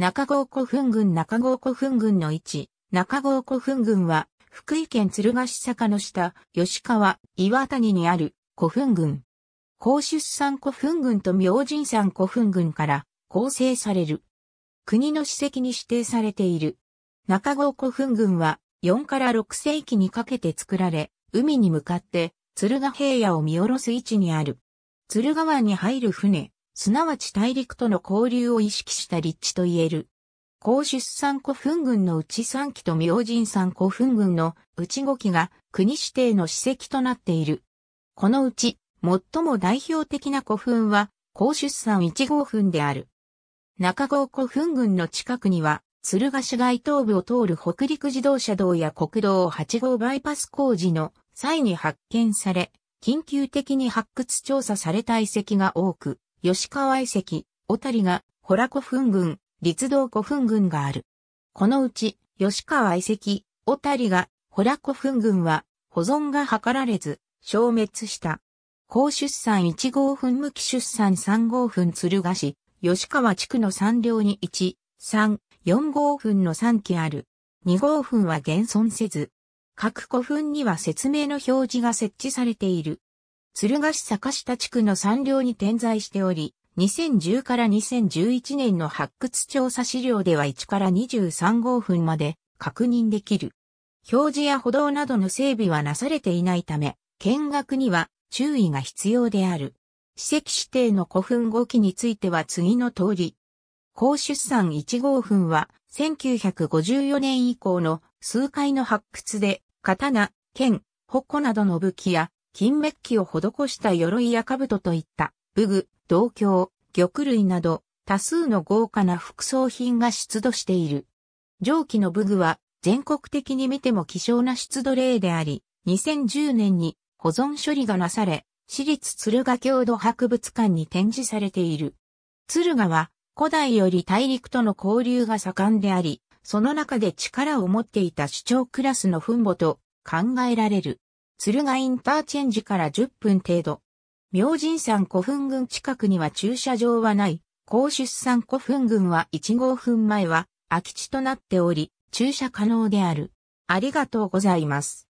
中郷古墳群中郷古墳群の位置、中郷古墳群は、福井県鶴ヶ市坂の下、吉川、岩谷にある古墳群。高出産古墳群と明神山古墳群から構成される。国の史跡に指定されている。中郷古墳群は4から6世紀にかけて作られ、海に向かって鶴ヶ平野を見下ろす位置にある。鶴ヶ湾に入る船、すなわち大陸との交流を意識した立地と言える。高出産古墳群のうち3基と明神山古墳群のうち5基が国指定の史跡となっている。このうち、最も代表的な古墳は、高出産1号墳である。中郷古墳群の近くには、鶴ヶ市街東部を通る北陸自動車道や国道8号バイパス工事の際に発見され、緊急的に発掘調査された遺跡が多く、吉川遺跡、小谷が、ホラ古墳群、立道古墳群がある。このうち、吉川遺跡、小谷が、ホラ古墳群は、保存が図られず、消滅した。高出産1号墳無期出産3号墳鶴ヶ市、吉川地区の山両に1、3、4号墳の3基ある。2号墳は現存せず、各古墳には説明の表示が設置されている。鶴ヶ市坂下地区の山稜に点在しており、2010から2011年の発掘調査資料では1から23号墳まで確認できる。表示や歩道などの整備はなされていないため、見学には注意が必要である。史跡指定の古墳5基については次の通り。高出産1号墳は1954年以降の数回の発掘で刀、剣、矛などの武器や金メッキを施した鎧や兜といった、武具、銅鏡、玉類など、多数の豪華な副葬品が出土している。上記の武具は、全国的に見ても希少な出土例であり、2010年に保存処理がなされ、私立鶴ヶ郷土博物館に展示されている。鶴ヶは古代より大陸との交流が盛んであり、その中で力を持っていた主張クラスの墳墓と考えられる。鶴ヶインターチェンジから10分程度。明神山古墳群近くには駐車場はない。高出産古墳群は1号墳前は空き地となっており、駐車可能である。ありがとうございます。